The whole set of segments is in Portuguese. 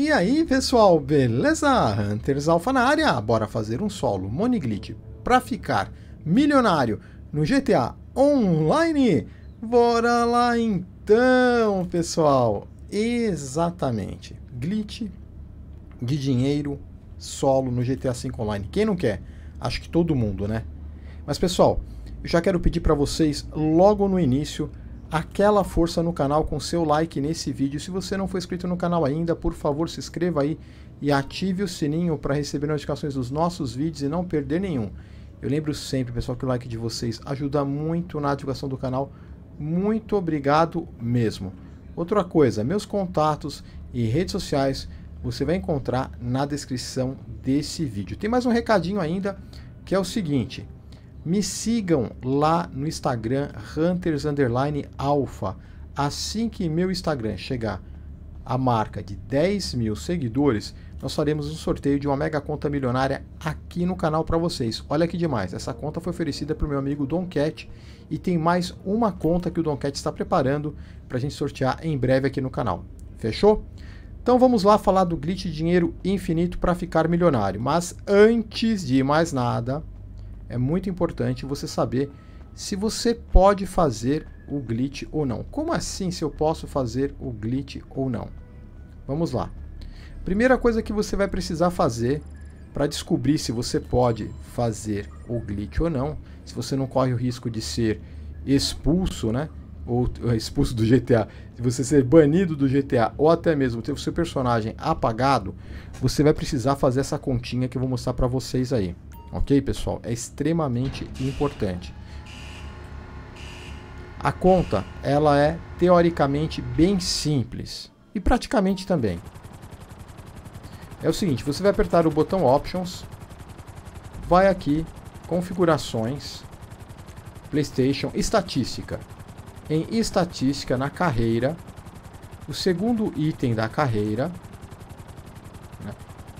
E aí pessoal, beleza? Hunters Alpha na área, bora fazer um solo Moniglit para ficar milionário no GTA Online? Bora lá então pessoal! Exatamente, glitch de dinheiro solo no GTA V Online. Quem não quer? Acho que todo mundo, né? Mas pessoal, eu já quero pedir para vocês logo no início aquela força no canal com seu like nesse vídeo. Se você não for inscrito no canal ainda, por favor se inscreva aí e ative o sininho para receber notificações dos nossos vídeos e não perder nenhum. Eu lembro sempre, pessoal, que o like de vocês ajuda muito na divulgação do canal. Muito obrigado mesmo. Outra coisa, meus contatos e redes sociais você vai encontrar na descrição desse vídeo. Tem mais um recadinho ainda, que é o seguinte: me sigam lá no Instagram Hunters Alpha. Assim que meu Instagram chegar à marca de 10 mil seguidores, nós faremos um sorteio de uma mega conta milionária aqui no canal para vocês. Olha que demais, essa conta foi oferecida para o meu amigo Don Cat e tem mais uma conta que o Don Cat está preparando para a gente sortear em breve aqui no canal. Fechou? Então vamos lá falar do glitch dinheiro infinito para ficar milionário. Mas antes de mais nada, é muito importante você saber se você pode fazer o glitch ou não. Como assim se eu posso fazer o glitch ou não? Vamos lá. Primeira coisa que você vai precisar fazer para descobrir se você pode fazer o glitch ou não, se você não corre o risco de ser expulso, né? Ou expulso do GTA, se você ser banido do GTA ou até mesmo ter o seu personagem apagado, você vai precisar fazer essa continha que eu vou mostrar para vocês aí. Ok, pessoal? É extremamente importante. A conta, ela é teoricamente bem simples e praticamente também. É o seguinte, você vai apertar o botão Options, vai aqui, Configurações, PlayStation, Estatística. Em Estatística, na carreira, o segundo item da carreira né,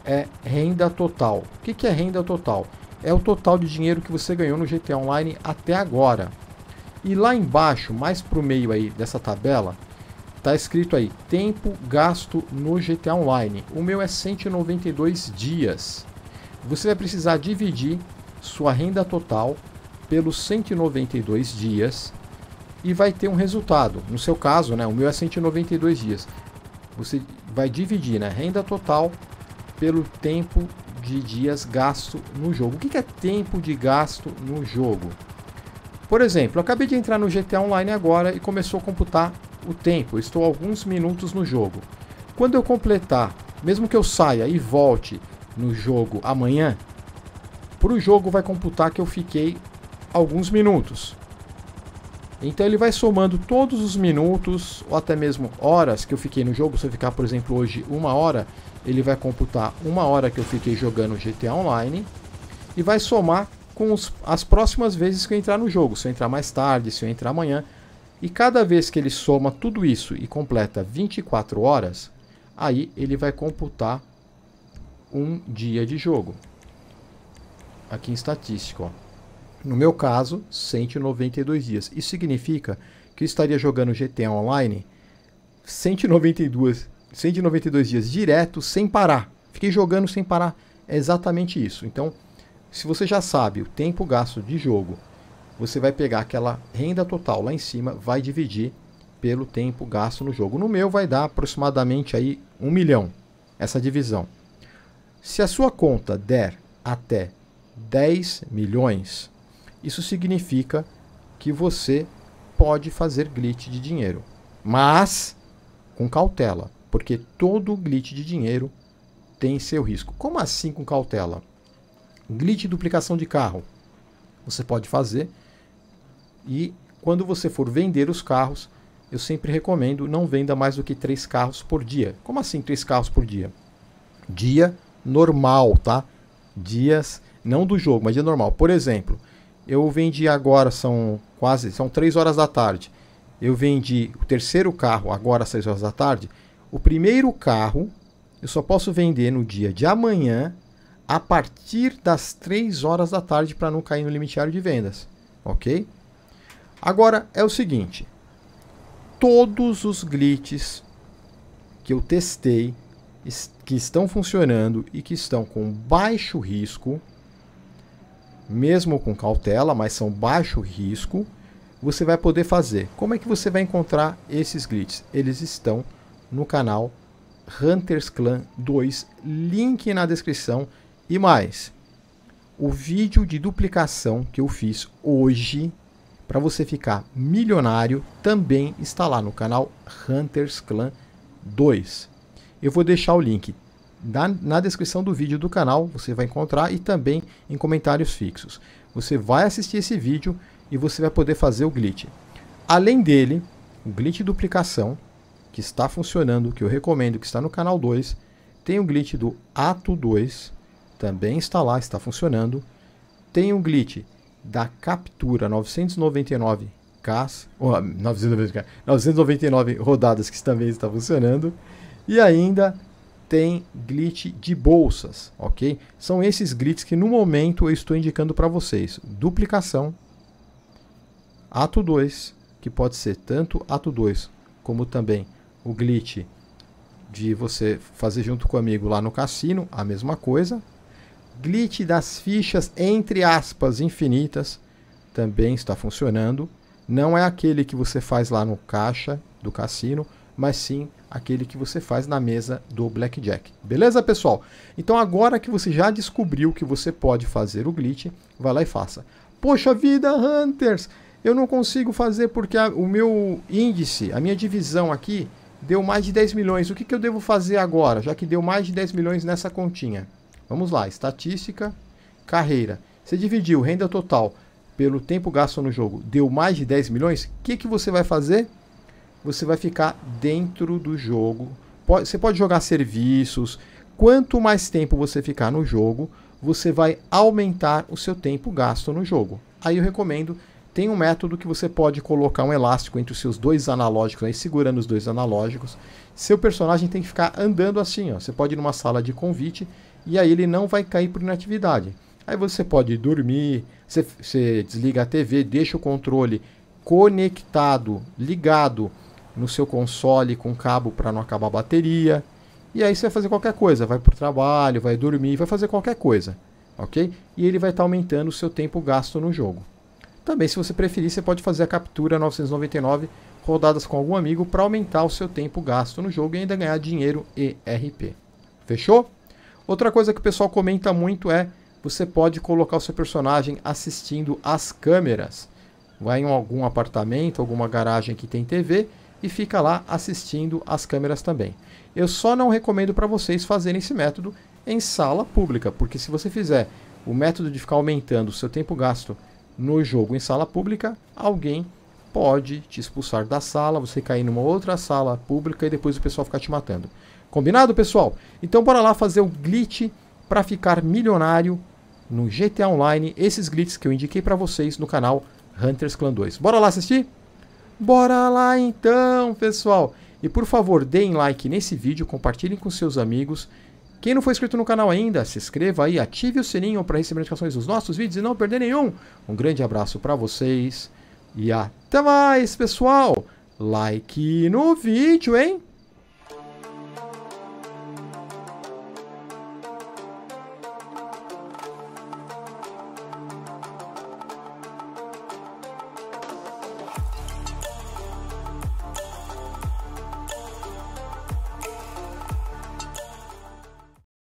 é renda total. O que, que é renda total? é o total de dinheiro que você ganhou no GTA Online até agora. E lá embaixo, mais para o meio aí dessa tabela, tá escrito aí tempo gasto no GTA Online. O meu é 192 dias. Você vai precisar dividir sua renda total pelos 192 dias e vai ter um resultado. No seu caso, né, o meu é 192 dias. Você vai dividir, né, renda total pelo tempo de dias gasto no jogo. O que é tempo de gasto no jogo? Por exemplo, eu acabei de entrar no GTA Online agora e começou a computar o tempo. Eu estou alguns minutos no jogo. Quando eu completar, mesmo que eu saia e volte no jogo amanhã, para o jogo vai computar que eu fiquei alguns minutos. Então ele vai somando todos os minutos ou até mesmo horas que eu fiquei no jogo. Se eu ficar, por exemplo, hoje uma hora, ele vai computar uma hora que eu fiquei jogando GTA Online e vai somar com os, as próximas vezes que eu entrar no jogo, se eu entrar mais tarde, se eu entrar amanhã. E cada vez que ele soma tudo isso e completa 24 horas, aí ele vai computar um dia de jogo. Aqui em estatística, ó. No meu caso, 192 dias. Isso significa que eu estaria jogando GTA Online 192 192 dias direto, sem parar. Fiquei jogando sem parar. É exatamente isso. Então, se você já sabe o tempo gasto de jogo, você vai pegar aquela renda total lá em cima, vai dividir pelo tempo gasto no jogo. No meu vai dar aproximadamente aí um milhão essa divisão. Se a sua conta der até 10 milhões, isso significa que você pode fazer glitch de dinheiro, mas com cautela porque todo glitch de dinheiro tem seu risco. Como assim com cautela? Glitch e duplicação de carro. Você pode fazer e quando você for vender os carros, eu sempre recomendo não venda mais do que três carros por dia. Como assim três carros por dia? Dia normal, tá? Dias não do jogo, mas dia normal. Por exemplo, eu vendi agora são quase são três horas da tarde. Eu vendi o terceiro carro agora às 6 horas da tarde o primeiro carro eu só posso vender no dia de amanhã a partir das 3 horas da tarde para não cair no limiteário de vendas, ok? Agora é o seguinte: todos os glitches que eu testei que estão funcionando e que estão com baixo risco, mesmo com cautela, mas são baixo risco, você vai poder fazer. Como é que você vai encontrar esses glitches? Eles estão no canal Hunters Clan 2, link na descrição e mais. O vídeo de duplicação que eu fiz hoje para você ficar milionário também está lá no canal Hunters Clan 2. Eu vou deixar o link na, na, descrição do vídeo do canal, você vai encontrar e também em comentários fixos. Você vai assistir esse vídeo e você vai poder fazer o glitch. Além dele, o glitch de duplicação, que está funcionando, que eu recomendo, que está no canal 2. Tem o glitch do Ato 2, também está lá, está funcionando. Tem o glitch da captura 999 Ks, ou 999, ah, 999 rodadas que também está funcionando. E ainda tem glitch de bolsas, ok? São esses glitches que no momento eu estou indicando para vocês. Duplicação, ato 2, que pode ser tanto ato 2 como também o glitch de você fazer junto com amigo lá no cassino, a mesma coisa. Glitch das fichas entre aspas infinitas também está funcionando. Não é aquele que você faz lá no caixa do cassino, mas sim aquele que você faz na mesa do blackjack. Beleza, pessoal? Então agora que você já descobriu que você pode fazer o glitch, vai lá e faça. Poxa vida, Hunters, eu não consigo fazer porque a, o meu índice, a minha divisão aqui Deu mais de 10 milhões. O que, que eu devo fazer agora, já que deu mais de 10 milhões nessa continha? Vamos lá, estatística, carreira. Você dividiu renda total pelo tempo gasto no jogo, deu mais de 10 milhões, o que, que você vai fazer? Você vai ficar dentro do jogo. você pode jogar serviços. Quanto mais tempo você ficar no jogo, você vai aumentar o seu tempo gasto no jogo. Aí eu recomendo tem um método que você pode colocar um elástico entre os seus dois analógicos, aí segurando os dois analógicos. Seu personagem tem que ficar andando assim, ó. Você pode ir numa sala de convite e aí ele não vai cair por inatividade. Aí você pode dormir, você, você desliga a TV, deixa o controle conectado, ligado no seu console com cabo para não acabar a bateria. E aí você vai fazer qualquer coisa, vai para o trabalho, vai dormir, vai fazer qualquer coisa, ok? E ele vai estar tá aumentando o seu tempo gasto no jogo. Também, se você preferir, você pode fazer a captura 999 rodadas com algum amigo para aumentar o seu tempo gasto no jogo e ainda ganhar dinheiro e RP. Fechou? Outra coisa que o pessoal comenta muito é você pode colocar o seu personagem assistindo às câmeras. Vai em algum apartamento, alguma garagem que tem TV e fica lá assistindo às câmeras também. Eu só não recomendo para vocês fazerem esse método em sala pública, porque se você fizer o método de ficar aumentando o seu tempo gasto no jogo em sala pública, alguém pode te expulsar da sala, você cair numa outra sala pública e depois o pessoal ficar te matando. Combinado, pessoal? Então bora lá fazer o glitch para ficar milionário no GTA Online, esses glitches que eu indiquei para vocês no canal Hunters Clan 2. Bora lá assistir? Bora lá então, pessoal! E por favor, deem like nesse vídeo, compartilhem com seus amigos quem não foi inscrito no canal ainda, se inscreva aí, ative o sininho para receber notificações dos nossos vídeos e não perder nenhum. Um grande abraço para vocês e até mais, pessoal. Like no vídeo, hein?